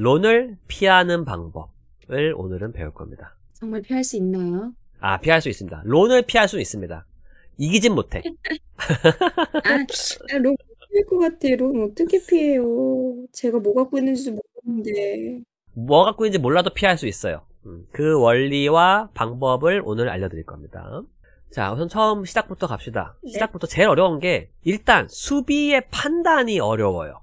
론을 피하는 방법을 오늘은 배울 겁니다. 정말 피할 수 있나요? 아, 피할 수 있습니다. 론을 피할 수 있습니다. 이기진 못해. 아, 아, 론 피할 것 같아. 론 어떻게 피해요? 제가 뭐 갖고 있는지도 모르는데. 뭐 갖고 있는지 몰라도 피할 수 있어요. 음, 그 원리와 방법을 오늘 알려드릴 겁니다. 자, 우선 처음 시작부터 갑시다. 네. 시작부터 제일 어려운 게 일단 수비의 판단이 어려워요.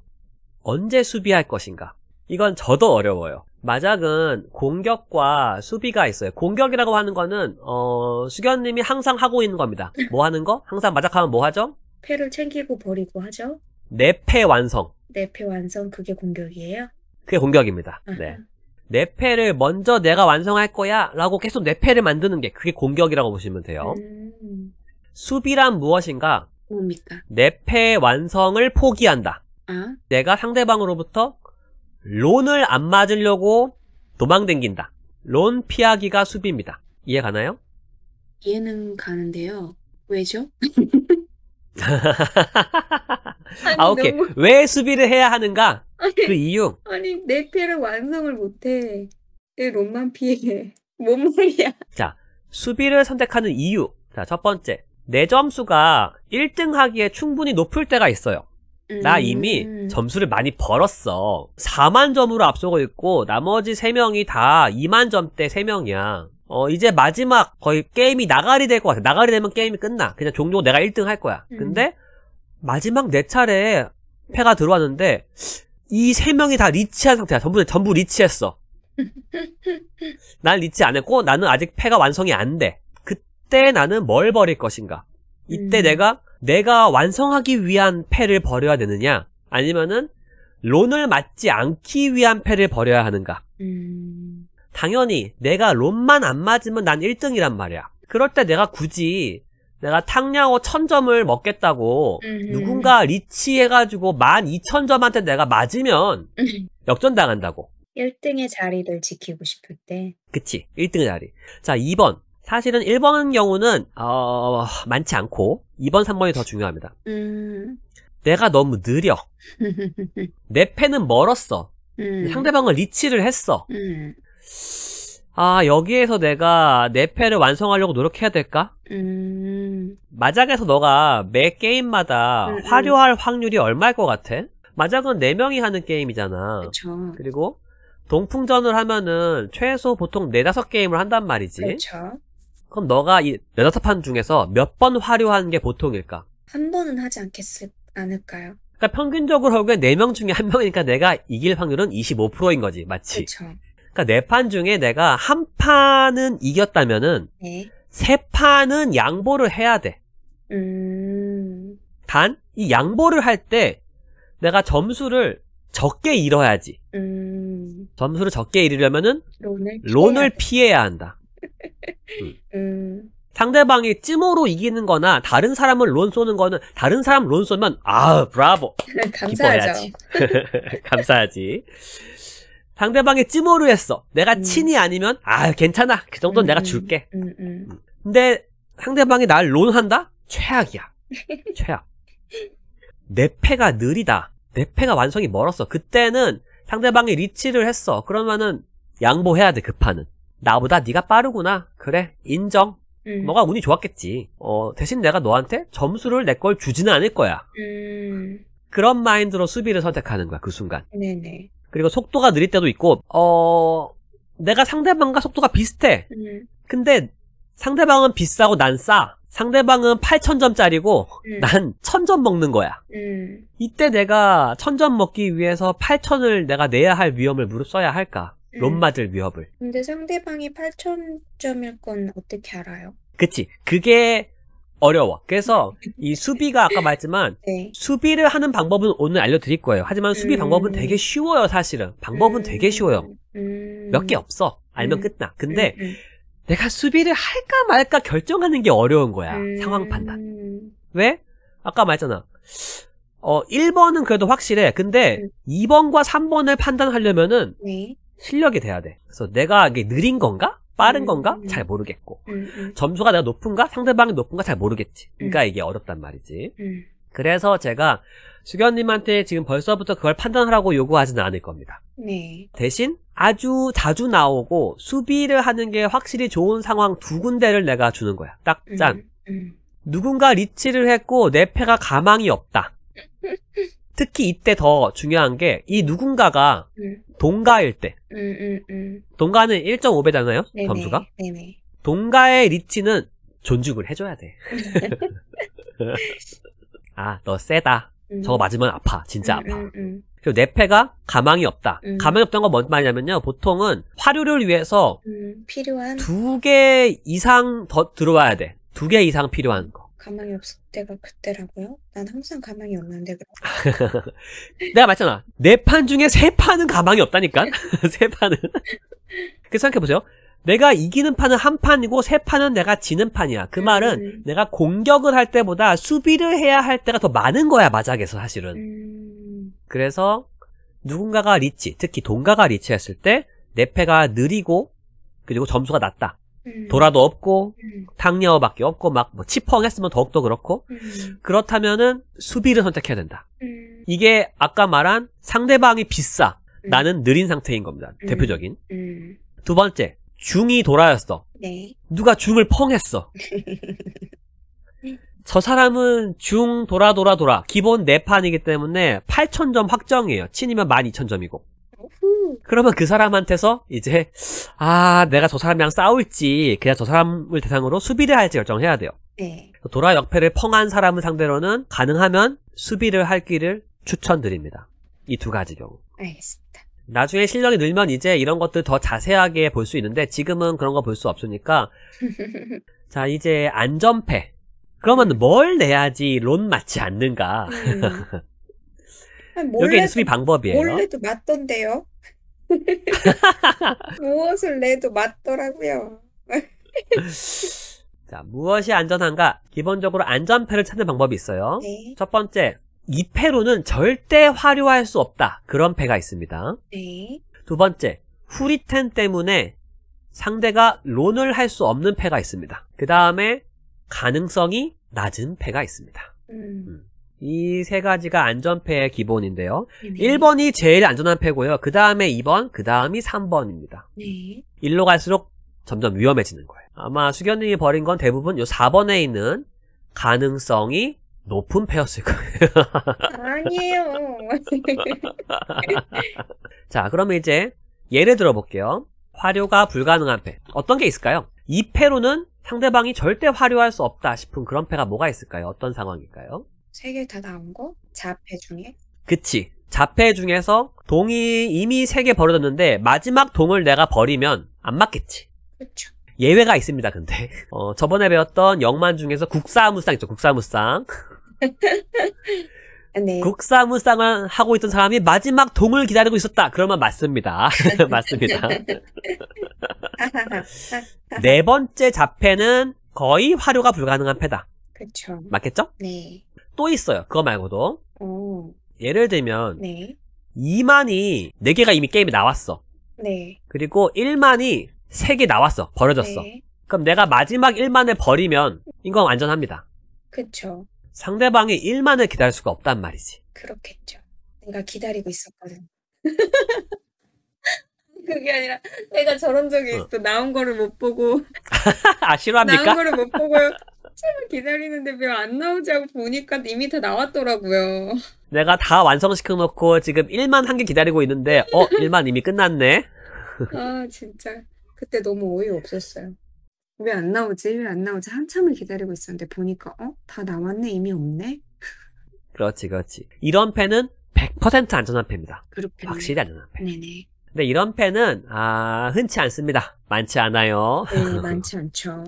언제 수비할 것인가? 이건 저도 어려워요. 마작은 공격과 수비가 있어요. 공격이라고 하는 거는 어, 수견님이 항상 하고 있는 겁니다. 뭐 하는 거? 항상 마작하면 뭐 하죠? 패를 챙기고 버리고 하죠. 내패 완성. 내패 완성 그게 공격이에요? 그게 공격입니다. 네. 내패를 먼저 내가 완성할 거야 라고 계속 내패를 만드는 게 그게 공격이라고 보시면 돼요. 음... 수비란 무엇인가? 뭡니까? 내패 완성을 포기한다. 아? 내가 상대방으로부터 론을 안 맞으려고 도망댕긴다. 론 피하기가 수비입니다. 이해 가나요? 이해는 가는데요. 왜죠? 아니, 아, 오케이. 너무... 왜 수비를 해야 하는가? 아니, 그 이유. 아니, 내 패를 완성을 못해. 내 론만 피해. 뭔 말이야. 자, 수비를 선택하는 이유. 자, 첫 번째. 내 점수가 1등 하기에 충분히 높을 때가 있어요. 나 음. 이미 점수를 많이 벌었어. 4만 점으로 앞서고 있고 나머지 3명이 다 2만 점대 3명이야. 어 이제 마지막 거의 게임이 나가리 될 것 같아. 나가리 되면 게임이 끝나. 그냥 종종 내가 1등 할 거야. 음. 근데 마지막 4 차례 패가 들어왔는데 이 3명이 다 리치한 상태야. 전부 전부 리치했어. 난 리치 안 했고 나는 아직 패가 완성이 안 돼. 그때 나는 뭘 버릴 것인가? 이때 음. 내가 내가 완성하기 위한 패를 버려야 되느냐 아니면은 론을 맞지 않기 위한 패를 버려야 하는가 음... 당연히 내가 론만 안 맞으면 난 1등이란 말이야 그럴 때 내가 굳이 내가 탕량호 천점을 먹겠다고 음... 누군가 리치해가지고 12,000점한테 내가 맞으면 역전당한다고 1등의 자리를 지키고 싶을 때 그치 1등의 자리 자 2번 사실은 1번 경우는 어, 많지 않고 2번, 3번이 더 중요합니다. 음. 내가 너무 느려. 내 패는 멀었어. 음. 상대방을 리치를 했어. 음. 아 여기에서 내가 내 패를 완성하려고 노력해야 될까? 음. 마작에서 너가 매 게임마다 음, 음. 화려할 확률이 얼마일 것 같아? 마작은 4명이 하는 게임이잖아. 그쵸. 그리고 동풍전을 하면은 최소 보통 4, 5게임을 한단 말이지. 그쵸. 그럼 너가 이 네다섯 판 중에서 몇 번 화려한 게 보통일까? 한 번은 하지 않겠을 않을까요? 그러니까 평균적으로 결국에 4명 중에 1명이니까 내가 이길 확률은 25%인 거지, 맞지? 그렇 그러니까 4판 중에 내가 한 판은 이겼다면은 네. 3판은 양보를 해야 돼. 음... 단, 이 양보를 할 때 내가 점수를 적게 잃어야지. 음... 점수를 적게 잃으려면은 론을 피해야, 론을 피해야 한다. 음. 음. 상대방이 찜으로 이기는 거나 다른 사람을 론 쏘는 거는 다른 사람 론 쏘면 아 브라보 감사하죠 감사하지 상대방이 찜으로 했어 내가 음. 친이 아니면 아 괜찮아 그 정도는 음, 내가 줄게 음, 음, 음, 근데 상대방이 날 론한다 최악이야 최악 내 패가 느리다 내 패가 완성이 멀었어 그때는 상대방이 리치를 했어 그러면은 양보해야 돼 급하는 그 나보다 네가 빠르구나. 그래, 인정. 음. 너가 운이 좋았겠지. 어, 대신 내가 너한테 점수를 내 걸 주지는 않을 거야. 음. 그런 마인드로 수비를 선택하는 거야, 그 순간. 네네. 그리고 속도가 느릴 때도 있고, 어, 내가 상대방과 속도가 비슷해. 음. 근데 상대방은 비싸고 난 싸. 상대방은 8,000점짜리고 음. 난 1,000점 먹는 거야. 음. 이때 내가 1,000점 먹기 위해서 8,000을 내가 내야 할 위험을 무릅써야 할까? 론마들 음. 위협을. 근데 상대방이 8,000점일 건 어떻게 알아요? 그치. 그게 어려워. 그래서 음. 이 수비가 아까 말했지만 네. 수비를 하는 방법은 오늘 알려드릴 거예요. 하지만 수비 음. 방법은 되게 쉬워요, 사실은. 방법은 음. 되게 쉬워요. 음. 몇개 없어. 알면 음. 끝나. 근데 내가 수비를 할까 말까 결정하는 게 어려운 거야. 상황 판단. 왜? 아까 말했잖아. 어, 1번은 그래도 확실해. 근데 2번과 3번을 판단하려면은 네. 실력이 돼야 돼. 그래서 내가 이게 느린 건가? 빠른 음, 건가? 음, 음. 잘 모르겠고. 점수가 내가 높은가? 상대방이 높은가? 잘 모르겠지. 그러니까 이게 어렵단 말이지. 그래서 제가 수견님한테 지금 벌써부터 그걸 판단하라고 요구하지는 않을 겁니다. 네. 대신 아주 자주 나오고 수비를 하는 게 확실히 좋은 상황 두 군데를 내가 주는 거야. 딱 짠. 누군가 리치를 했고 내 패가 가망이 없다. 특히 이때 더 중요한 게 이 누군가가 음. 동가일 때 음, 음, 음. 동가는 1.5배잖아요 네네, 점수가 네네. 동가의 리치는 존중을 해줘야 돼아너 세다 음. 저거 맞으면 아파 진짜 음, 아파 그리고 내패가 가망이 없다 가망이 없다는 건 뭔 말이냐면요 보통은 화류를 위해서 필요한 두 개 이상 더 들어와야 돼두 개 이상 필요한 거 가망이 없을 때가 그때라고요? 난 항상 가망이 없는데 그럼. 내가 맞잖아. 네 판 중에 세 판은 가망이 없다니까. 세 판은. 그래서 생각해 보세요. 내가 이기는 판은 한 판이고 세 판은 내가 지는 판이야. 그 음. 말은 내가 공격을 할 때보다 수비를 해야 할 때가 더 많은 거야 마작에서 사실은. 음. 그래서 누군가가 리치, 특히 동가가 리치했을 때내 네 패가 느리고 그리고 점수가 낮다. 음. 도라도 없고 당녀밖에 음. 없고 막뭐 치펑했으면 더욱더 그렇고 음. 그렇다면은 수비를 선택해야 된다. 이게 아까 말한 상대방이 비싸 나는 느린 상태인 겁니다. 대표적인 두 번째 중이 돌아였어. 네. 누가 중을 펑했어. 저 사람은 중 돌아 돌아 돌아 기본 4판이기 때문에 8천점 확정이에요. 친이면 12,000점이고 그러면 그 사람한테서 이제 아 내가 저 사람이랑 싸울지 그냥 저 사람을 대상으로 수비를 할지 결정해야 돼요. 네. 돌아 역패를 펑한 사람을 상대로는 가능하면 수비를 할 길을 추천드립니다. 이 두 가지 경우. 알겠습니다. 나중에 실력이 늘면 이제 이런 것들 더 자세하게 볼 수 있는데 지금은 그런 거 볼 수 없으니까 자 이제 안전패 그러면 뭘 내야지 론 맞지 않는가 음. 아, 여기는 수비 방법이에요. 몰래도 맞던데요. 무엇을 내도 맞더라고요. 자, 무엇이 안전한가? 기본적으로 안전패를 찾는 방법이 있어요. 네. 첫 번째, 이 패로는 절대 활용할 수 없다. 그런 패가 있습니다. 네. 두 번째, 후리텐 때문에 상대가 론을 할 수 없는 패가 있습니다. 그 다음에 가능성이 낮은 패가 있습니다. 음. 음. 이세 가지가 안전패의 기본인데요. 네. 1번이 제일 안전한 패고요. 그 다음에 2번, 그 다음이 3번입니다. 네. 일로 갈수록 점점 위험해지는 거예요. 아마 수견님이 버린 건 대부분 요 4번에 있는 가능성이 높은 패였을 거예요. 아니에요. 자, 그러면 이제 예를 들어볼게요. 화료가 불가능한 패. 어떤 게 있을까요? 이 패로는 상대방이 절대 화려할 수 없다 싶은 그런 패가 뭐가 있을까요? 어떤 상황일까요? 세개다 나온 거? 자폐 중에? 그치. 자폐 중에서 동이 이미 세 개 버려졌는데 마지막 동을 내가 버리면 안 맞겠지. 그렇 예외가 있습니다. 근데 어, 저번에 배웠던 역만 중에서 국사무쌍 있죠. 국사무쌍. 네. 국사무쌍을 하고 있던 사람이 마지막 동을 기다리고 있었다. 그러면 맞습니다. 맞습니다. 네 번째 자폐는 거의 화료가 불가능한 패다. 그렇죠. 맞겠죠? 네. 또 있어요. 그거 말고도. 오. 예를 들면 네. 2만이 4개가 이미 게임에 나왔어. 네. 그리고 1만이 3개 나왔어. 버려졌어. 네. 그럼 내가 마지막 1만을 버리면 이건 안전합니다. 그쵸. 상대방이 1만을 기다릴 수가 없단 말이지. 그렇겠죠. 내가 기다리고 있었거든. 그게 아니라 내가 저런 적이 어. 있어. 어. 나온 거를 못 보고. 아, 싫어합니까? 나온 거를 못 보고 한참을 기다리는데 왜 안 나오지 하고 보니까 이미 다 나왔더라고요. 내가 다 완성시켜놓고 지금 1만 한 개 기다리고 있는데 어 1만 이미 끝났네. 아 진짜 그때 너무 어이 없었어요. 왜 안 나오지 왜 안 나오지 한참을 기다리고 있었는데 보니까 어다 나왔네 이미 없네. 그렇지 그렇지. 이런 펜은 100% 안전한 펜입니다. 그렇군요. 확실히 안전한 펜. 네네. 근데 이런 펜은 아 흔치 않습니다. 많지 않아요. 네, 많지 않죠.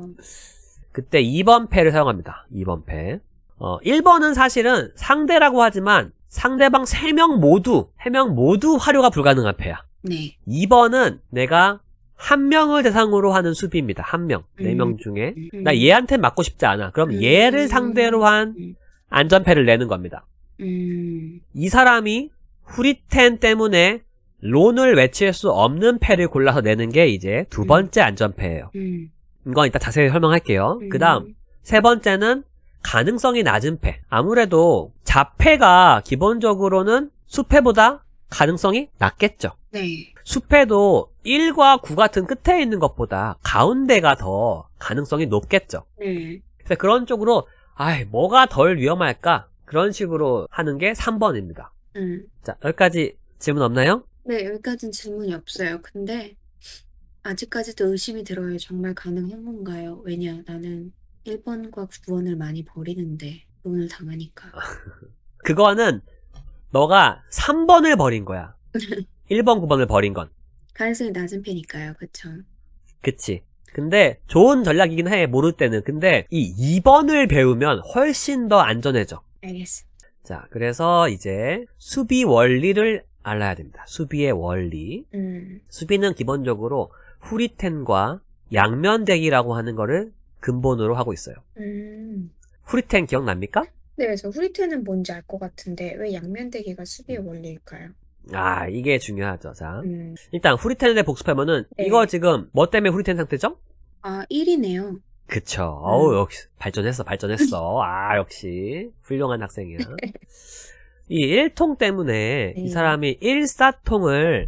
그때 2번 패를 사용합니다. 2번 패. 어, 1번은 사실은 상대라고 하지만 상대방 3명 모두, 3명 모두 활용가 불가능한 패야. 네. 2번은 내가 한 명을 대상으로 하는 수비입니다. 한 명. 네명 음. 중에. 나 음. 그러니까 얘한테 맞고 싶지 않아. 그럼 음. 얘를 상대로 한 안전패를 내는 겁니다. 이 사람이 후리텐 때문에 론을 외칠 수 없는 패를 골라서 내는 게 이제 두 번째 안전패예요. 음. 이건 이따 자세히 설명할게요. 네. 그 다음, 세 번째는 가능성이 낮은 패. 아무래도 자패가 기본적으로는 수패보다 가능성이 낮겠죠. 네. 수패도 1과 9 같은 끝에 있는 것보다 가운데가 더 가능성이 높겠죠. 네. 그래서 그런 쪽으로 아 뭐가 덜 위험할까 그런 식으로 하는 게 3번입니다. 음. 자 여기까지 질문 없나요? 네 여기까지는 질문이 없어요. 근데 아직까지도 의심이 들어요. 정말 가능한 건가요? 왜냐, 나는 1번과 9번을 많이 버리는데, 돈을 당하니까. 아, 그거는 너가 3번을 버린 거야. 1번, 9번을 버린 건. 가능성이 낮은 편이니까요. 그쵸. 그치. 근데 좋은 전략이긴 해. 모를 때는. 근데 이 2번을 배우면 훨씬 더 안전해져. 알겠어. 자, 그래서 이제 수비 원리를 알아야 됩니다. 수비의 원리. 음. 수비는 기본적으로 후리텐과 양면대기라고 하는 거를 근본으로 하고 있어요. 음. 후리텐 기억납니까? 네, 그래서 후리텐은 뭔지 알 것 같은데 왜 양면대기가 수비의 음. 원리일까요? 아, 이게 중요하죠. 자, 음. 일단 후리텐을 복습하면은 네. 이거 지금 뭐 때문에 후리텐 상태죠? 아, 1이네요. 그쵸. 음. 어우, 역시 발전했어, 발전했어. 아, 역시 훌륭한 학생이야. 이 1통 때문에 네. 이 네. 사람이 1사통을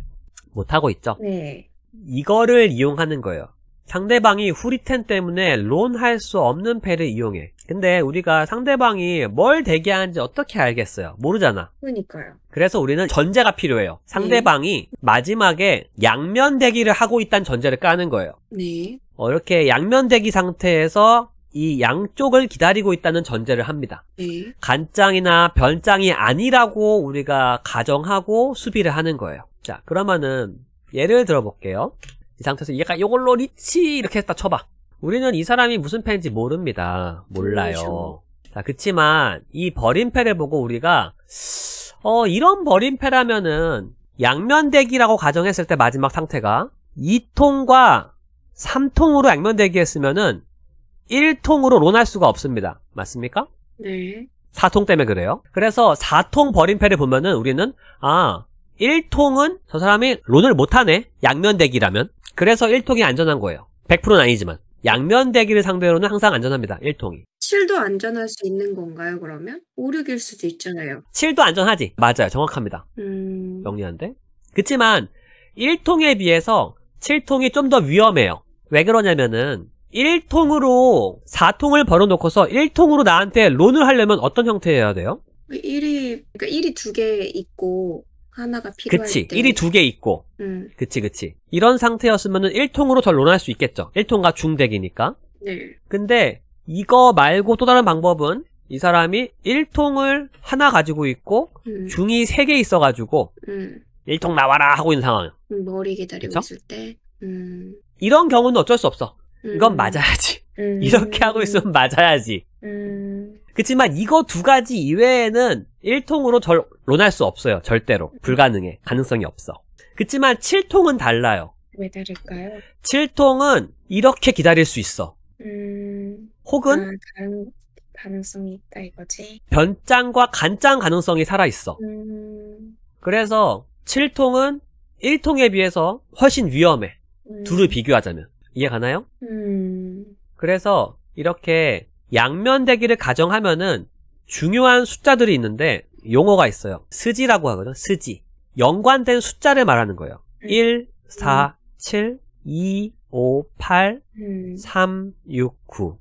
못하고 있죠. 네. 이거를 이용하는 거예요. 상대방이 후리텐 때문에 론 할 수 없는 패를 이용해. 근데 우리가 상대방이 뭘 대기하는지 어떻게 알겠어요? 모르잖아. 그러니까요. 그래서 우리는 전제가 필요해요. 네. 상대방이 네. 마지막에 양면 대기를 하고 있다는 전제를 까는 거예요. 네. 어, 이렇게 양면 대기 상태에서 이 양쪽을 기다리고 있다는 전제를 합니다. 네. 간장이나 변장이 아니라고 우리가 가정하고 수비를 하는 거예요. 자, 그러면은 예를 들어볼게요. 이 상태에서 얘가 이걸로 리치 이렇게 했다 쳐봐. 우리는 이 사람이 무슨 패인지 모릅니다. 몰라요. 그렇죠. 자, 그치만 이 버림패를 보고 우리가 어 이런 버림패라면은 양면대기라고 가정했을 때 마지막 상태가 2통과 3통으로 양면대기 했으면은 1통으로 론할 수가 없습니다. 맞습니까? 네. 4통 때문에 그래요. 그래서 4통 버림패를 보면은 우리는 아 1통은 저 사람이 론을 못하네. 양면대기라면. 그래서 1통이 안전한 거예요. 100%는 아니지만. 양면대기를 상대로는 항상 안전합니다. 1통이. 7도 안전할 수 있는 건가요, 그러면? 5, 륙일 수도 있잖아요. 7도 안전하지. 맞아요. 정확합니다. 음... 영리한데? 그치만 1통에 비해서 7통이 좀 더 위험해요. 왜 그러냐면은 1통으로 4통을 벌어놓고서 1통으로 나한테 론을 하려면 어떤 형태여야 돼요? 1이, 그러니까 1이 두 개 있고, 하나가 필요할 그치. 때. 1이 두 개 있고. 음. 그치, 그치. 이런 상태였으면은 1통으로 절론할 수 있겠죠. 1통과 중대기니까. 네. 근데 이거 말고 또 다른 방법은 이 사람이 1통을 하나 가지고 있고 음. 중이 3개 있어가지고 음. 1통 나와라 하고 있는 상황. 음, 머리 기다리고 그쵸? 있을 때. 음. 이런 경우는 어쩔 수 없어. 이건 음. 맞아야지. 음. 이렇게 하고 있으면 맞아야지. 음. 그치만 이거 두 가지 이외에는 1통으로 절 론할 수 없어요. 절대로. 음. 불가능해. 가능성이 없어. 그치만 7통은 달라요. 왜 다를까요? 7통은 이렇게 기다릴 수 있어. 음... 혹은 아, 다른... 가능성이 있다 이거지. 변장과 간장 가능성이 살아있어. 음... 그래서 7통은 1통에 비해서 훨씬 위험해. 음... 둘을 비교하자면. 이해 가나요? 음... 그래서 이렇게 양면대기를 가정하면은 중요한 숫자들이 있는데 용어가 있어요. 스지라고 하거든. 스지. 연관된 숫자를 말하는 거예요. 1, 4, 7, 2, 5, 8, 3, 6, 9.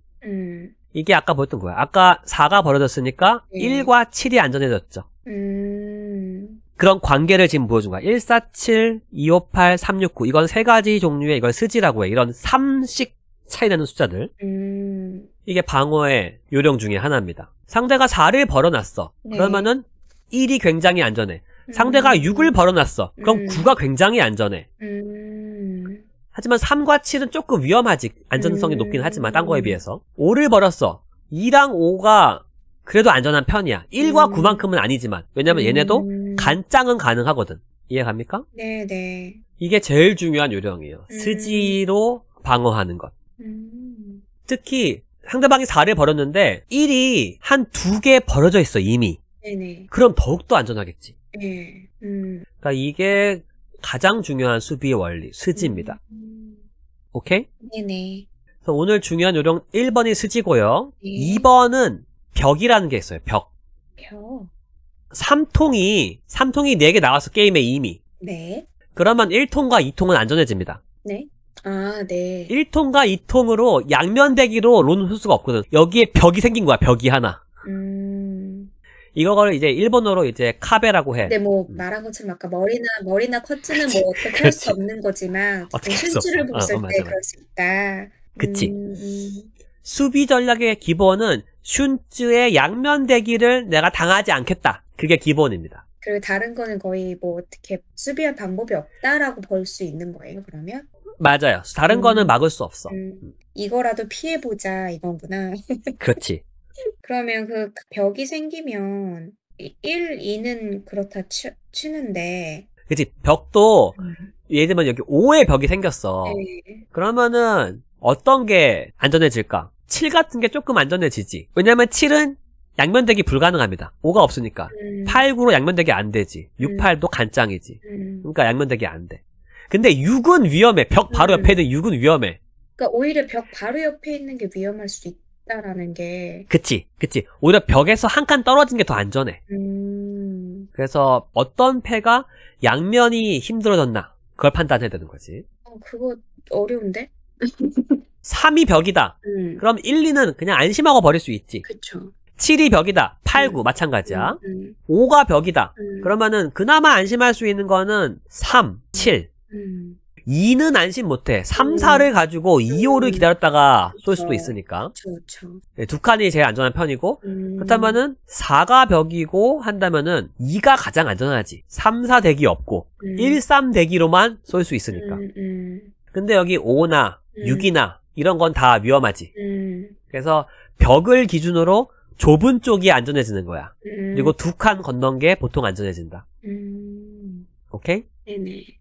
이게 아까 보였던 거야. 아까 4가 벌어졌으니까 음. 1과 7이 안전해졌죠. 음. 그런 관계를 지금 보여준 거야. 1, 4, 7, 2, 5, 8, 3, 6, 9. 이건 세 가지 종류의 이걸 스지라고 해. 이런 3씩 차이 나는 숫자들. 음. 이게 방어의 요령 중에 하나입니다. 상대가 4를 벌어놨어. 네. 그러면은 1이 굉장히 안전해. 음. 상대가 6을 벌어놨어. 그럼 음. 9가 굉장히 안전해. 음. 하지만 3과 7은 조금 위험하지. 안전성이 음. 높긴 하지만 딴 거에 비해서. 5를 벌었어. 2랑 5가 그래도 안전한 편이야. 1과 9만큼은 음. 아니지만. 왜냐면 얘네도 음. 간짱은 가능하거든. 이해갑니까? 네네. 이게 제일 중요한 요령이에요. 스지로 방어하는 것. 특히 상대방이 4를 벌였는데 1이 한 두개 벌어져 있어 이미. 네네. 그럼 더욱더 안전하겠지. 네. 음. 그러니까 이게 가장 중요한 수비의 원리, 스지입니다. 음. 오케이? 네네. 오늘 중요한 요령 1번이 스지고요. 네. 예. 2번은 벽이라는 게 있어요. 벽. 벽. 삼통이 3통이 4개 나와서 게임에 이미. 네. 그러면 1통과 2통은 안전해집니다. 네. 아, 네. 1통과 2통으로 양면대기로 론는소수가 없거든. 여기에 벽이 생긴 거야, 벽이 하나. 음. 이거를 이제 일본어로 이제 카베라고 해. 근데 네, 뭐 음. 말한 것처럼 아까 머리나 머리나 커트는 뭐 어떻게 할 수 없는 거지만 어, 어떻게 할수 를 없어. 어, 봤을 어, 때 그럴 수 있다. 그치. 음, 음. 수비 전략의 기본은 슌즈의 양면 대기를 내가 당하지 않겠다. 그게 기본입니다. 그리고 다른 거는 거의 뭐 어떻게 수비할 방법이 없다라고 볼 수 있는 거예요, 그러면? 맞아요. 다른 거는 음. 막을 수 없어. 음. 이거라도 피해보자, 이거구나 그렇지. 그러면 그 벽이 생기면 1, 2는 그렇다 치, 치는데. 그치. 벽도, 음. 예를 들면 여기 5의 벽이 생겼어. 네. 그러면은 어떤 게 안전해질까? 7 같은 게 조금 안전해지지. 왜냐면 7은 양면대기 불가능합니다. 5가 없으니까. 음. 8, 9로 양면대기 안 되지. 6, 음. 8도 간짱이지. 음. 그러니까 양면대기 안 돼. 근데 6은 위험해. 벽 바로 음. 옆에 있는 6은 위험해. 그러니까 오히려 벽 바로 옆에 있는 게 위험할 수 있다라는 게. 그치, 그치. 오히려 벽에서 한 칸 떨어진 게 더 안전해. 음. 그래서 어떤 패가 양면이 힘들어졌나 그걸 판단해야 되는 거지. 어, 그거 어려운데? 3이 벽이다. 음. 그럼 1, 2는 그냥 안심하고 버릴 수 있지. 그쵸. 7이 벽이다. 8, 9 음. 마찬가지야. 5가 음, 음. 벽이다. 그러면은 그나마 안심할 수 있는 거는 3, 7. 2는 안심 못해. 3, 4를 가지고 2, 5를 기다렸다가 쏠 수도 있으니까. 네, 두 칸이 제일 안전한 편이고 그렇다면은 4가 벽이고 한다면은 2가 가장 안전하지. 3, 4 대기 없고 1, 3 대기로만 쏠 수 있으니까. 근데 여기 5나 6이나 이런 건 다 위험하지. 그래서 벽을 기준으로 좁은 쪽이 안전해지는 거야. 음. 그리고 두 칸 건넌 게 보통 안전해진다. 음. 오케이? 네네.